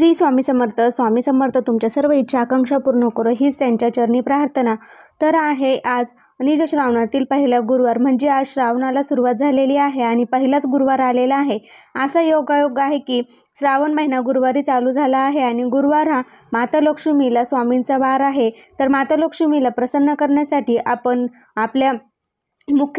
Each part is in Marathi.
श्री स्वामी समर्थ स्वामी समर्थ तुमच्या सर्व इच्छा आकांक्षा पूर्ण करो हीच त्यांच्या चरणी प्रार्थना तर आहे आज निज श्रावणातील पहिला गुरुवार म्हणजे आज श्रावणाला सुरुवात झालेली आहे आणि पहिलाच गुरुवार आलेला आहे असा योगायोग आहे की श्रावण महिना गुरुवारी चालू झाला आहे आणि गुरुवार हा माता लक्ष्मीला स्वामींचा वार आहे तर माता लक्ष्मीला प्रसन्न करण्यासाठी आपण आपल्या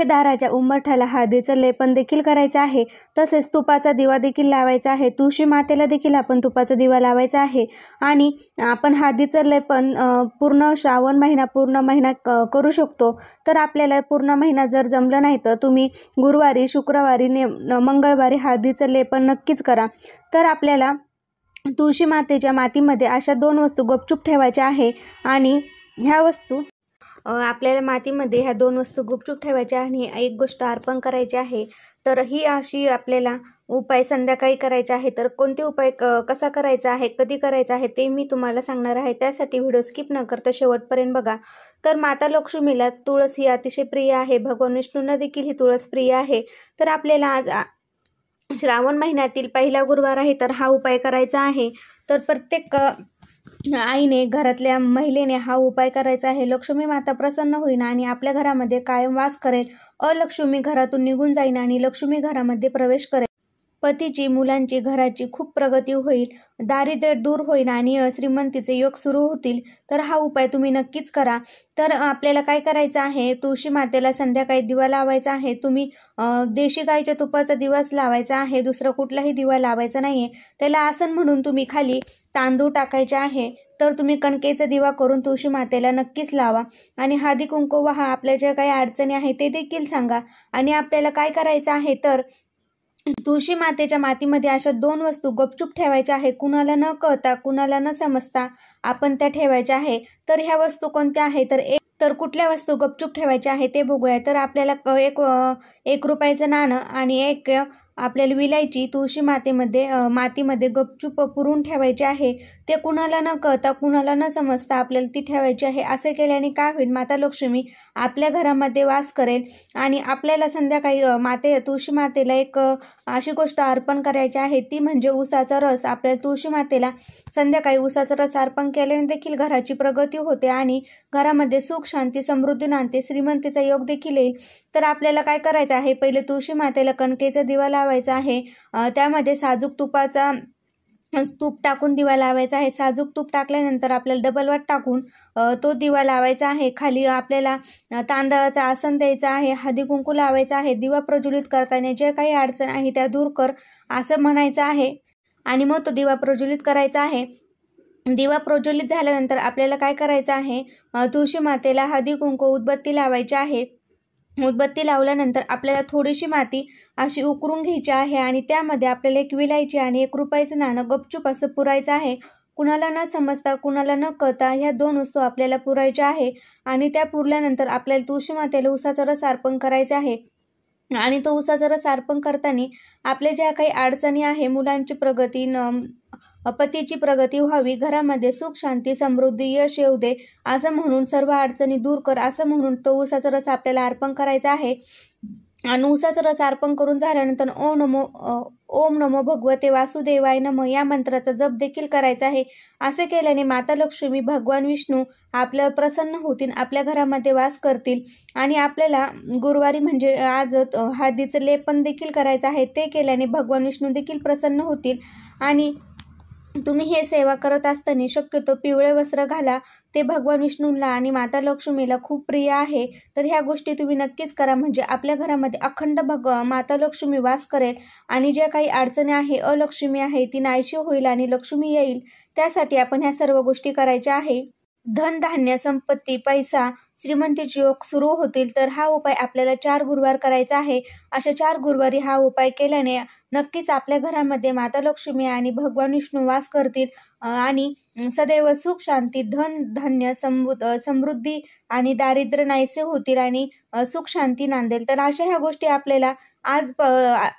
दाराच्या उंबरठ्याला हळदीचं लेपन देखील करायचं आहे तसेच तुपाचा दिवा देखील लावायचा आहे तुळशी मातेला देखील आपण तुपाचा दिवा लावायचा आहे आणि आपण हळदीचं लेपन पूर्ण श्रावण महिना पूर्ण महिना करू शकतो तर आपल्याला पूर्ण महिना जर जमलं नाही तर तुम्ही गुरुवारी शुक्रवारी ने मंगळवारी हळदीचं लेपन नक्कीच करा तर आपल्याला तुळशी मातेच्या मातीमध्ये अशा दोन वस्तू गपचूप ठेवायच्या आहे आणि ह्या वस्तू आपल्याला मातीमध्ये ह्या दोन वस्तू गुपचूप ठेवायच्या आणि एक गोष्ट अर्पण करायची आहे तर ही अशी आपल्याला उपाय संध्याकाळी करायचे आहे तर कोणते उपाय क कसा करायचा आहे कधी करायचा आहे ते मी तुम्हाला सांगणार आहे त्यासाठी व्हिडिओ स्किप न करता शेवटपर्यंत बघा तर माता लक्ष्मीला तुळस ही अतिशय प्रिय आहे भगवान विष्णूंना देखील ही तुळस प्रिय आहे तर आपल्याला आज श्रावण महिन्यातील पहिला गुरुवार आहे तर हा उपाय करायचा आहे तर प्रत्येक आईने घरातल्या महिलेने हा उपाय करायचा आहे लक्ष्मी माता प्रसन्न होईन आणि आपल्या घरामध्ये कायम वास करेल अलक्ष्मी घरातून निघून जाईन आणि लक्ष्मी घरामध्ये प्रवेश करेल पतीची मुलांची घराची खूप प्रगती होईल दारिद्र्य दूर होईल आणि श्रीमंतीचे योग सुरू होतील तर हा उपाय तुम्ही नक्कीच करा तर आपल्याला काय करायचं आहे तुळशी मातेला संध्याकाळी दिवा लावायचा आहे तुम्ही देशी गायच्या तुपाचा दिवस लावायचा आहे दुसरा कुठलाही दिवा लावायचा नाही त्याला आसन म्हणून तुम्ही खाली तांदूळ टाकायचे आहे तर तुम्ही कणकेचा दिवा करून तुळशी मातेला नक्कीच लावा आणि हादी कुंकू हा आपल्या ज्या काही अडचणी आहेत ते देखील सांगा आणि आपल्याला काय करायचं आहे तर तुळशी मातेच्या मातीमध्ये अशा दोन वस्तू गपचूप ठेवायच्या आहे कुणाला न कळता कुणाला न समजता आपण त्या ठेवायच्या आहे तर ह्या वस्तू कोणत्या आहे तर एक तर कुठल्या वस्तू गपचूप ठेवायच्या आहे ते बघूया तर आपल्याला एक एक रुपयाचं नाणं आणि एक आपल्याला विलायची तुळशी मातेमध्ये मातीमध्ये गपचूप पुरून ठेवायची आहे ते कुणाला न कळता कुणाला न समजता आपल्याला ती ठेवायची आहे असे केल्याने काय होईल माता लक्ष्मी आपल्या घरामध्ये वास करेल आणि आपल्याला संध्याकाळी माते तुळशी मातेला एक अशी गोष्ट अर्पण करायची आहे ती म्हणजे उसाचा रस आपल्याला तुळशी मातेला संध्याकाळी उसाचा रस अर्पण केल्याने देखील घराची प्रगती होते आणि घरामध्ये सुख शांती समृद्धी नांदते श्रीमंतीचा योग देखील येईल तर आपल्याला काय करायचं आहे पहिले तुळशी मातेला कणकेचा दिवा लावा लावायचा आहे त्यामध्ये साजूक तुपाचा तूप टाकून दिवा लावायचा आहे साजूक तूप टाकल्यानंतर आपल्याला डबल वाट टाकून तो दिवा लावायचा आहे खाली आपल्याला तांदळाचा आसन द्यायचा आहे हदी कुंकू लावायचा आहे दिवा प्रज्वलित करताना जे काही अडचण आहे त्या दूर कर असं म्हणायचं आहे आणि मग तो दिवा प्रज्वलित करायचा आहे दिवा प्रज्वलित झाल्यानंतर आपल्याला काय करायचं आहे तुळशी मातेला हदी कुंकू उदबत्ती लावायची आहे उदबत्ती लावल्यानंतर आपल्याला थोडीशी माती अशी उकरून घ्यायची आहे आणि त्यामध्ये आपल्याला एक विलायची आणि एक रुपयाचं नाणं गपचूप असं पुरायचं आहे कुणाला न समजता कुणाला न कळता ह्या दोन वस्तू आपल्याला पुरायच्या आहे आणि त्या पुरल्यानंतर आपल्याला तुळशी मातेला उसाचं रस अर्पण करायचं आहे आणि तो उसाचं रस अर्पण करताना आपल्या ज्या काही अडचणी आहे मुलांची प्रगती न पतीची प्रगती व्हावी घरामध्ये सुख शांती समृद्धी यश येऊ दे असं म्हणून सर्व अडचणी दूर कर असं म्हणून तो उसाचा रस आपल्याला अर्पण करायचा आहे आणि उसाचा रस अर्पण करून झाल्यानंतर ओ नमो ओम नमो भगवते वासुदेवाय नम या मंत्राचा जप देखील करायचा आहे असे केल्याने माता लक्ष्मी भगवान विष्णू आपलं प्रसन्न होतील आपल्या घरामध्ये वास करतील आणि आपल्याला गुरुवारी म्हणजे आज हळदीचं लेपन देखील करायचं आहे ते केल्याने भगवान विष्णू देखील प्रसन्न होतील आणि तुम्ही हे सेवा करत असताना शक्यतो पिवळे वस्त्र घाला ते भगवान विष्णूंना आणि माता लक्ष्मीला खूप प्रिय आहे तर ह्या गोष्टी तुम्ही नक्कीच करा म्हणजे आपल्या घरामध्ये अखंड भग माता लक्ष्मी वास करेल आणि ज्या काही अडचणी आहे अलक्ष्मी आहे ती नाहीशी होईल आणि लक्ष्मी येईल त्यासाठी आपण ह्या सर्व गोष्टी करायच्या आहे धनधान्य संपत्ती पैसा श्रीमंतीचे योग सुरू होतील तर हा उपाय आपल्याला चार गुरुवार करायचा आहे अशा चार गुरुवारी हा उपाय केल्याने नक्कीच आपल्या घरामध्ये माता लक्ष्मी आणि भगवान विष्णू वास करतील आणि सदैव सुख शांती धन धान्य समृद्धी आणि दारिद्र्य नाहीसे होतील आणि सुख शांती नांदेल तर अशा ह्या गोष्टी आपल्याला आज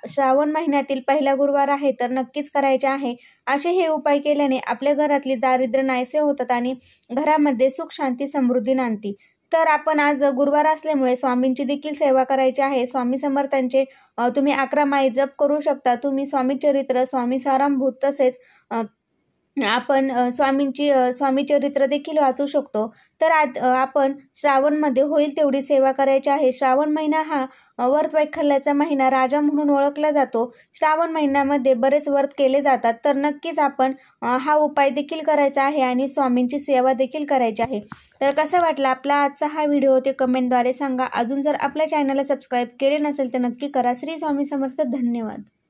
श्रावण महिन्यातील पहिला गुरुवार आहे तर नक्कीच करायचे आहे असे हे उपाय केल्याने आपल्या घरातली दारिद्र्य नाहीसे होतात आणि घरामध्ये सुख शांती समृद्धी नांदती तर आपण आज गुरुवार असल्यामुळे स्वामींची देखील सेवा करायची आहे स्वामी समर्थांचे तुम्ही अकरा माई जप करू शकता तुम्ही स्वामी चरित्र स्वामी सारामभूत तसेच आपण स्वामींची स्वामी चरित्र देखील वाचू शकतो तर आज आपण श्रावणमध्ये होईल तेवढी सेवा करायची आहे श्रावण महिना हा व्रत वैखल्याचा महिना राजा म्हणून ओळखला जातो श्रावण महिन्यामध्ये बरेच व्रत केले जातात तर नक्कीच आपण हा उपाय देखील करायचा आहे आणि स्वामींची सेवा देखील करायची आहे तर कसं वाटला आपला आजचा हा व्हिडिओ ते कमेंटद्वारे सांगा अजून जर आपल्या चॅनलला सबस्क्राईब केले नसेल तर नक्की करा श्री स्वामी समर्थ धन्यवाद